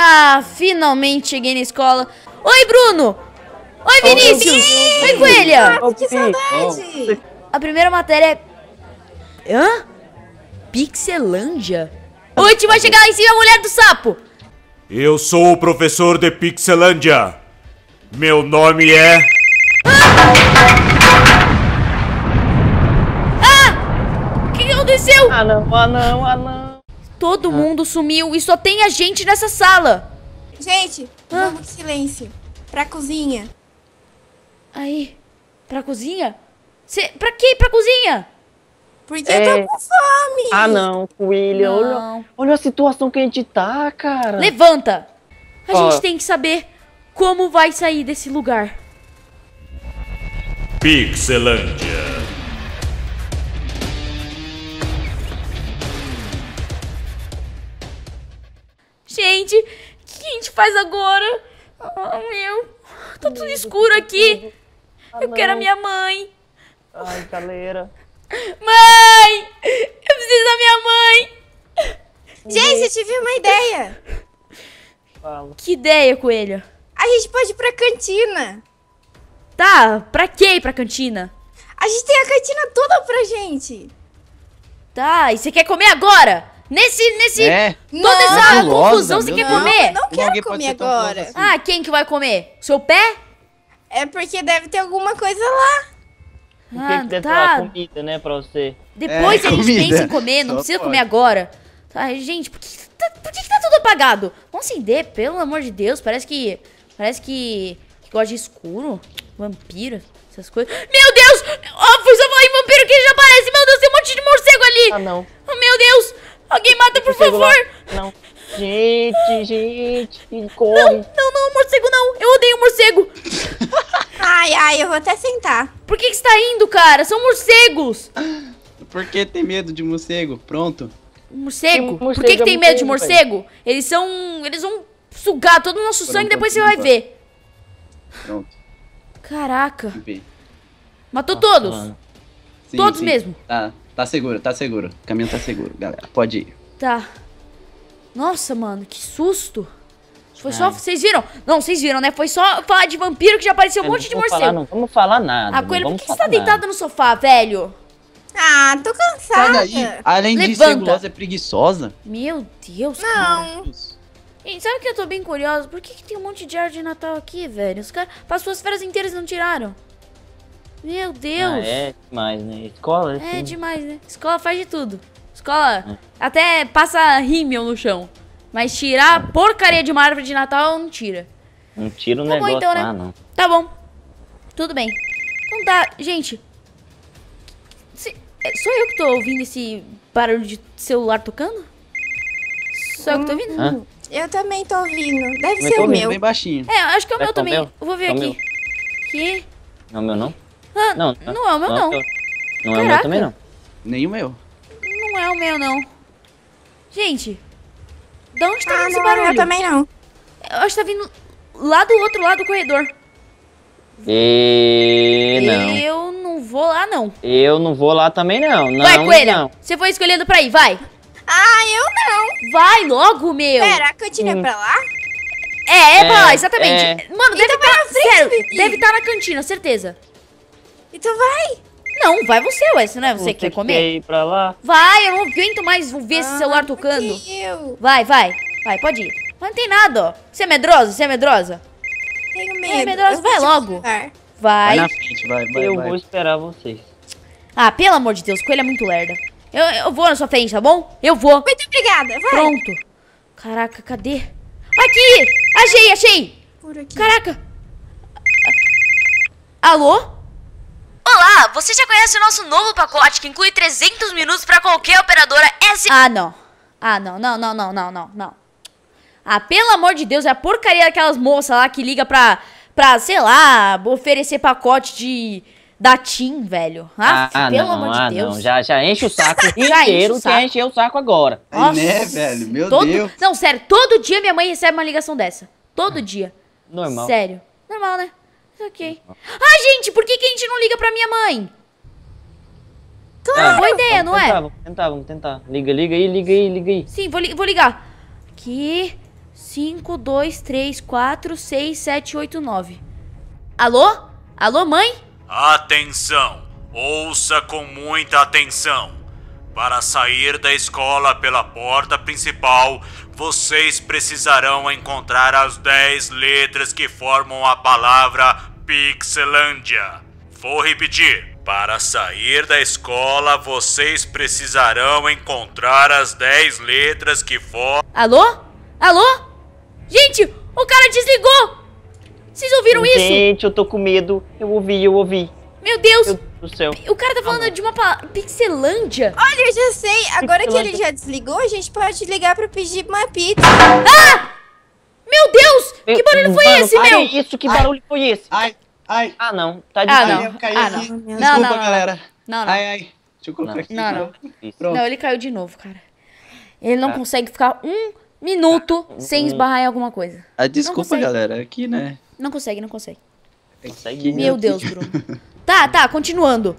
Ah, finalmente cheguei na escola. Oi, Bruno! Oi, é Vinícius! Oi, Oi Coelha! que é? saudade! A primeira matéria é... Hã? Pixelândia? Última a chegar lá em cima, é a mulher do sapo! Eu sou o professor de Pixelândia. Meu nome é... Ah! ah! O que aconteceu? Ah não, ah não, ah não. Todo ah. mundo sumiu e só tem a gente nessa sala. Gente, ah. vamos silêncio. Pra cozinha. Aí, pra cozinha? Cê, pra quê? pra cozinha? Porque é... eu tô é. com fome. Ah, não, William. Não. Olha, olha, a situação que a gente tá, cara. Levanta. A gente tem que saber como vai sair desse lugar. Pixelândia. gente, o que a gente faz agora? Ah, meu, tá tudo escuro aqui. Ah, eu quero a minha mãe. Ai, caleira. Mãe! Eu preciso da minha mãe! Gente, eu tive uma ideia. Fala. Que ideia, coelho? A gente pode ir pra cantina. Tá, pra que ir pra cantina? A gente tem a cantina toda pra gente. Tá, e você quer comer agora? Nesse, nesse... É. Toda essa confusão, você meu quer comer? Não, não quero é comer agora. assim? Ah, quem que vai comer? Seu pé? É porque deve ter alguma coisa lá. Ah, que, que ah, tá. comida, né, pra você? Depois É, gente comida. em comer, não Só precisa comer agora. ai tá, gente, por que, que tá, por que que tá tudo apagado? Vamos acender, pelo amor de Deus. Parece que. Parece que. que gosta de escuro. Vampiro, essas coisas. Meu Deus! Ó, foi só falar em vampiro que já aparece. Meu Deus, tem um monte de morcego ali! Ah, não. Oh, meu Deus! Alguém mata, por favor! Não. Gente, gente, corre. Não, não, não, morcego não. Eu odeio morcego. ai, ai, eu vou até sentar. Por que, que você tá indo, cara? São morcegos. Por que tem medo de morcego? Pronto. Morcego? morcego Por que, que é tem medo de morcego? Velho. Eles são... Eles vão sugar todo o nosso pronto, sangue depois você vai ver. Pronto. Caraca. Matou ah, todos? Mano. todos sim. mesmo? Tá. Tá seguro, tá seguro. O caminho tá seguro, galera. Pode ir. Tá. Nossa, mano, que susto. Foi Ai. só. Vocês viram? Não, vocês viram, né? Foi só falar de vampiro que já apareceu um Eu monte de morcego. Falar, não vamos falar nada. A coelha, por que você tá deitada no sofá, velho? Ah, tô cansada. Sai daí. Além Levanta. de ser gulosa, é preguiçosa. Meu Deus, Não. Gente, sabe que eu tô bem curiosa? Por que, que tem um monte de árvore de Natal aqui, velho? Os caras passaram as férias inteiras e não tiraram. Meu ah, Deus! Ah, é demais, né? Escola é, é assim. demais, né? Escola faz de tudo. Escola é. até passa rímel no chão. Mas tirar é. porcaria de uma árvore de Natal não tira. Não tira o tá negócio bom, então, né? não. Tá bom. Tudo bem. Então tá, gente. É, sou eu que tô ouvindo esse barulho de celular tocando? Sou eu que tô ouvindo? Hã? Eu também tô ouvindo. Deve eu ser o meu. Bem baixinho. É, acho que é o meu é também. Meu. vou ver aqui. Meu. Que? Não é o meu não? Ah, não, não, é o meu, não. É não, não é o meu também, não. Nem o meu. Não é o meu, não. Gente, de onde tá ah, esse é barulho? Não, eu também não. Eu acho que tá vindo lá do outro lado do corredor. E... não. Eu não vou lá, não. Eu não vou lá também, não. não vai, coelho. Não. Você foi escolhendo pra ir, vai. Ah, eu não. Vai logo, meu. Pera, a cantina é hum. é pra lá? É, é, é pra lá, exatamente. É. Mano, então deve tá, estar deve tá na cantina, certeza. Então vai! Não, vai você, ué. Se não é você que quer comer. Que pra lá. Vai, eu não aguento mais ver ah, esse celular tocando. Eu. Vai, vai. Vai, pode ir. Mas não tem nada, ó. Você é medrosa? Você é medrosa? Tenho é medo. É medrosa, vai logo. Vai. Vai na frente, vai, vai Eu vai. vou esperar vocês. Ah, pelo amor de Deus, coelho é muito lerda. Eu, eu vou na sua frente, tá bom? Eu vou. Muito obrigada, vai. Pronto. Caraca, cadê? Aqui! Achei, achei! Caraca! Alô? Olá, você já conhece o nosso novo pacote que inclui 300 minutos para qualquer operadora S... Ah, não. Ah, não, não, não, não, não, não, não. Ah, pelo amor de Deus, é a porcaria daquelas moças lá que liga pra, pra sei lá, oferecer pacote de... Da Tim, velho. Ah, ah pelo não, amor ah, de Deus. Não. Já, já enche o saco inteiro enche o saco. encher o saco agora. Nossa, né, velho? Meu todo... Deus. Não, sério, todo dia minha mãe recebe uma ligação dessa. Todo ah, dia. Normal. Sério. Normal, né? Ok. Ah, gente, por que, que a gente não liga pra minha mãe? Claro, é, boa ideia, não é? tentar, é? Vamos tentar, vamos tentar. Liga, liga aí, liga aí, liga aí. Sim, vou, li vou ligar. Aqui, 5, 2, 3, 4, 6, 7, 8, 9. Alô? Alô, mãe? Atenção! Ouça com muita atenção. Para sair da escola pela porta principal, vocês precisarão encontrar as 10 letras que formam a palavra Pixelândia. Vou repetir. Para sair da escola, vocês precisarão encontrar as 10 letras que formam. Alô? Alô? Gente, o cara desligou! Vocês ouviram Gente, isso? Gente, eu tô com medo. Eu ouvi, eu ouvi. Meu Deus! Meu Deus do céu. O cara tá falando de uma pixelândia. Olha, eu já sei. Agora que ele já desligou, a gente pode ligar pra pedir uma pizza. Ah! Meu Deus! Meu, que barulho hum, foi esse, ai, meu? Isso, que ai, barulho foi esse? Ai, ai. Ah, não. Tá de ah, não. Ah, não. Desculpa, não, não, galera. Não, não. Ai, ai. Deixa eu colocar não, aqui. Não, não. Não. Não, ele caiu de novo, cara. Ele não ah. consegue ficar um minuto ah, sem esbarrar em alguma coisa. Ah, desculpa, galera. Aqui, né? Não consegue, não consegue. Meu Deus, Bruno. Tá, tá, continuando.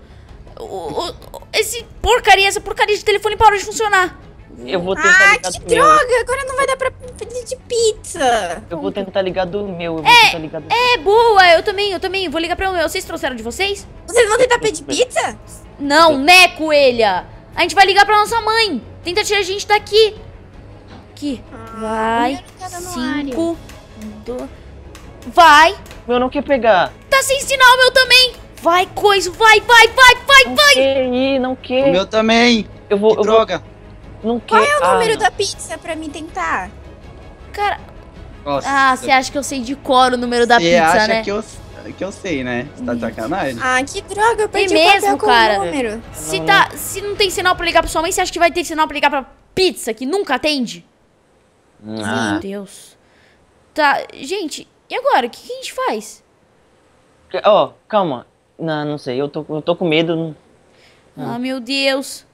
O, o, esse porcaria, essa porcaria de telefone parou de funcionar. Eu vou tentar ah, ligar que do droga! Meu. Agora não vai dar pra pedir de pizza. Eu vou tentar ligar do meu. é, do é, meu. boa. Eu também, eu também. Vou ligar pra meu. Vocês trouxeram de vocês? Vocês vão tentar pedir pizza? Não, né, coelha? A gente vai ligar pra nossa mãe. Tenta tirar a gente daqui. Aqui. Ah, vai. Cinco. Dois. Vai. eu não quer pegar. Tá sem sinal, meu também. Vai, coisa, vai, vai, vai, vai, não vai! Que ir, não quer. O meu também. Eu vou. Que eu droga. Vou... Não quero. Qual é o ah, número da pizza pra mim tentar? Cara. Nossa, ah, você acha que eu sei de cor o número da pizza, acha né? Que eu, que eu sei, né? Você tá de sacanagem. Ah, que droga, eu é perdi tem mesmo, cara. número. Se, tá, se não tem sinal pra ligar pra sua mãe, você acha que vai ter sinal pra ligar pra pizza, que nunca atende? Ah. Meu Deus. Tá, gente, e agora? O que, que a gente faz? Ó, oh, calma. Não, não sei. Eu tô, eu tô com medo. Ah, meu Deus.